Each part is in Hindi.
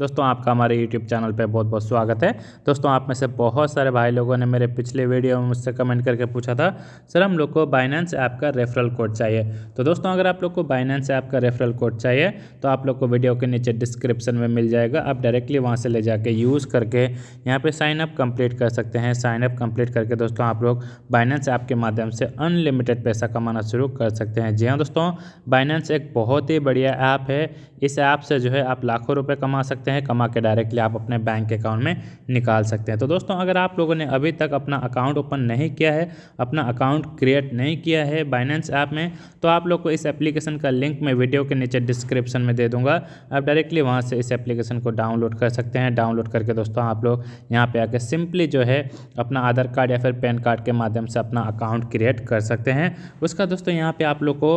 दोस्तों आपका हमारे यूट्यूब चैनल पर बहुत बहुत स्वागत है दोस्तों आप में से बहुत सारे भाई लोगों ने मेरे पिछले वीडियो में मुझसे कमेंट करके पूछा था सर हम लोग को बाइनेंस ऐप का रेफरल कोड चाहिए तो दोस्तों अगर आप लोग को बाइनेंस ऐप का रेफरल कोड चाहिए तो आप लोग को वीडियो के नीचे डिस्क्रिप्शन में मिल जाएगा आप डायरेक्टली वहाँ से ले जाके यूज़ करके यहाँ पर साइनअप कम्प्लीट कर सकते हैं साइनअप कम्प्लीट करके दोस्तों आप लोग बाइनेंस ऐप के माध्यम से अनलिमिटेड पैसा कमाना शुरू कर सकते हैं जी हाँ दोस्तों बाइनेंस एक बहुत ही बढ़िया ऐप है इस ऐप से जो है आप लाखों रुपये कमा सकते सकते हैं कमा के डायरेक्टली आप अपने बैंक अकाउंट में निकाल सकते हैं तो दोस्तों अगर आप लोगों ने अभी तक अपना अकाउंट ओपन नहीं किया है अपना अकाउंट क्रिएट नहीं किया है बाइनेंस ऐप में तो आप लोग को इस एप्लीकेशन का लिंक मैं वीडियो के नीचे डिस्क्रिप्शन में दे दूंगा आप डायरेक्टली वहाँ से इस एप्लीकेशन को डाउनलोड कर सकते हैं डाउनलोड करके दोस्तों आप लोग यहाँ पर आकर सिंपली जो है अपना आधार कार्ड या फिर पैन कार्ड के माध्यम से अपना अकाउंट क्रिएट कर सकते हैं उसका दोस्तों यहाँ पर आप लोग को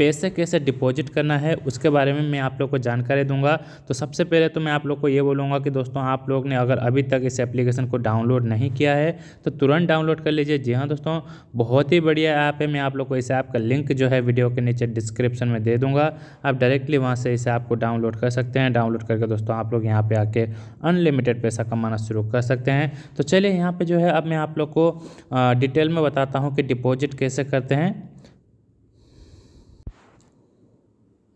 पैसे कैसे डिपॉजिट करना है उसके बारे में मैं आप लोग को जानकारी दूंगा तो सबसे पहले पहले तो मैं आप लोग को ये बोलूँगा कि दोस्तों आप लोग ने अगर अभी तक इस एप्लीकेशन को डाउनलोड नहीं किया है तो तुरंत डाउनलोड कर लीजिए जी हाँ दोस्तों बहुत ही बढ़िया ऐप है मैं आप लोग को इस ऐप का लिंक जो है वीडियो के नीचे डिस्क्रिप्शन में दे दूँगा आप डायरेक्टली वहाँ से इस ऐप को डाउनलोड कर सकते हैं डाउनलोड करके दोस्तों आप लोग यहाँ पर आके अनलिमिटेड पैसा कमाना शुरू कर सकते हैं तो चलिए यहाँ पर जो है अब मैं आप लोग को डिटेल में बताता हूँ कि डिपॉजिट कैसे करते हैं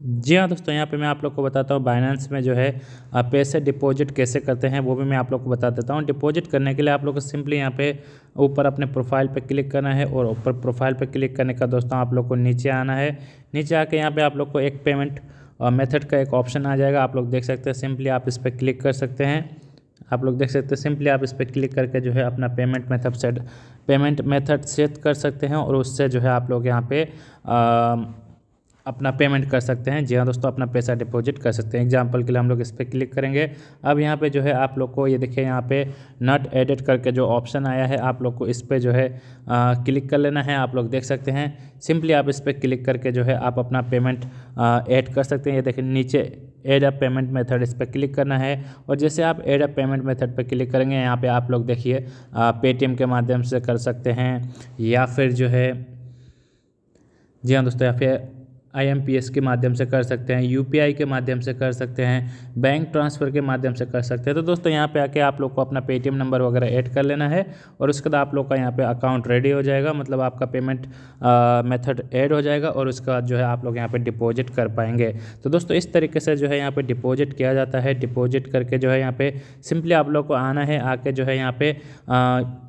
जी हाँ दोस्तों यहाँ पे मैं आप लोग को बताता हूँ बाइनेंस में जो है आप पैसे डिपॉजिट कैसे करते हैं वो भी मैं आप लोग को बता देता हूँ डिपॉजिट करने के लिए आप लोग को सिंपली यहाँ पे ऊपर अपने प्रोफाइल पे क्लिक करना है और ऊपर प्रोफाइल पे क्लिक करने का दोस्तों आप लोग को नीचे आना है नीचे आके यहाँ पर आप लोग को एक पेमेंट मेथड का एक ऑप्शन आ जाएगा आप लोग देख सकते हैं सिंपली आप इस पर क्लिक कर सकते हैं आप लोग देख सकते हैं सिंपली आप इस पर क्लिक करके जो है अपना payment method set payment method set कर सकते हैं और उससे जो है आप लोग यहाँ पे अपना पेमेंट कर सकते हैं जी हाँ दोस्तों अपना पैसा डिपॉजिट कर सकते हैं एग्जांपल के लिए हम लोग इस पर क्लिक करेंगे अब यहाँ पे जो है आप लोग को ये देखिए यहाँ पे नट एडिट करके जो ऑप्शन आया है आप लोग को इस पर जो है आ, क्लिक कर लेना है आप लोग देख सकते हैं सिंपली आप इस पर क्लिक करके जो है आप अपना पेमेंट ऐड कर सकते हैं ये देखिए नीचे एड अप पेमेंट मेथड इस पर क्लिक करना है और जैसे आप एड अप पेमेंट मेथड पर क्लिक करेंगे यहाँ पर आप लोग देखिए पेटीएम के माध्यम से कर सकते हैं या फिर जो है जी हाँ दोस्तों या फिर आईएमपीएस के माध्यम से कर सकते हैं यूपीआई के माध्यम से कर सकते हैं बैंक ट्रांसफ़र के माध्यम से कर सकते हैं तो दोस्तों यहाँ पे आके आप लोग को अपना पेटीएम नंबर वगैरह ऐड कर लेना है और उसके बाद आप लोग का यहाँ पे अकाउंट रेडी हो जाएगा मतलब आपका पेमेंट मेथड ऐड हो जाएगा और उसके बाद जो है आप लोग यहाँ पर डिपोज़िट कर पाएंगे तो दोस्तों इस तरीके से जो है यहाँ पर डिपोज़िट किया जाता है डिपोज़िट करके जो है यहाँ पर सिंपली आप लोग को आना है आके जो है यहाँ पर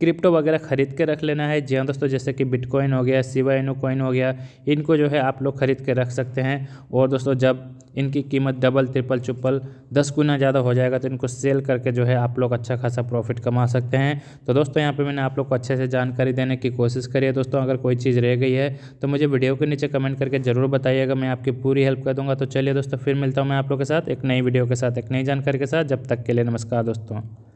क्रिप्टो वगैरह खरीद के रख लेना है जी हाँ दोस्तों जैसे कि बिटकॉइन हो गया सिवा इनो कॉइन हो गया इनको जो है आप लोग खरीद के रख सकते हैं और दोस्तों जब इनकी कीमत डबल ट्रिपल चुप्पल दस गुना ज़्यादा हो जाएगा तो इनको सेल करके जो है आप लोग अच्छा खासा प्रॉफिट कमा सकते हैं तो दोस्तों यहाँ पे मैंने आप लोग को अच्छे से जानकारी देने की कोशिश करी है दोस्तों अगर कोई चीज़ रह गई है तो मुझे वीडियो के नीचे कमेंट करके ज़रूर बताइएगा मैं आपकी पूरी हेल्प कर दूँगा तो चलिए दोस्तों फिर मिलता हूँ मैं आप लोग के साथ एक नई वीडियो के साथ एक नई जानकारी के साथ जब तक के लिए नमस्कार दोस्तों